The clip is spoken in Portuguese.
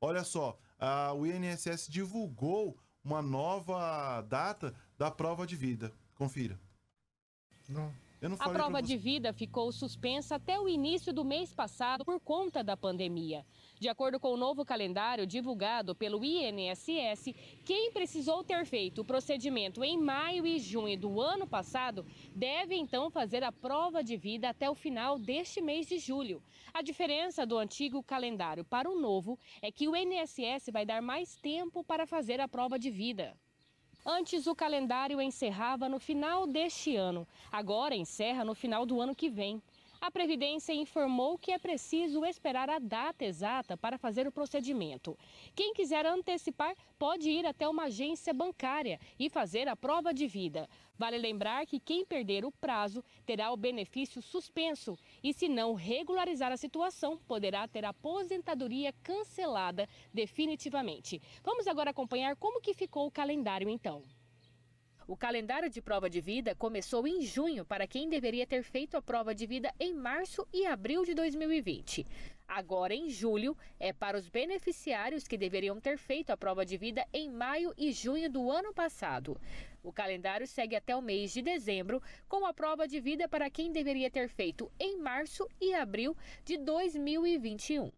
Olha só, a, o INSS divulgou uma nova data da prova de vida. Confira. Não a prova de vida ficou suspensa até o início do mês passado por conta da pandemia. De acordo com o novo calendário divulgado pelo INSS, quem precisou ter feito o procedimento em maio e junho do ano passado deve então fazer a prova de vida até o final deste mês de julho. A diferença do antigo calendário para o novo é que o INSS vai dar mais tempo para fazer a prova de vida. Antes, o calendário encerrava no final deste ano, agora encerra no final do ano que vem a Previdência informou que é preciso esperar a data exata para fazer o procedimento. Quem quiser antecipar pode ir até uma agência bancária e fazer a prova de vida. Vale lembrar que quem perder o prazo terá o benefício suspenso e, se não regularizar a situação, poderá ter a aposentadoria cancelada definitivamente. Vamos agora acompanhar como que ficou o calendário então. O calendário de prova de vida começou em junho para quem deveria ter feito a prova de vida em março e abril de 2020. Agora, em julho, é para os beneficiários que deveriam ter feito a prova de vida em maio e junho do ano passado. O calendário segue até o mês de dezembro, com a prova de vida para quem deveria ter feito em março e abril de 2021.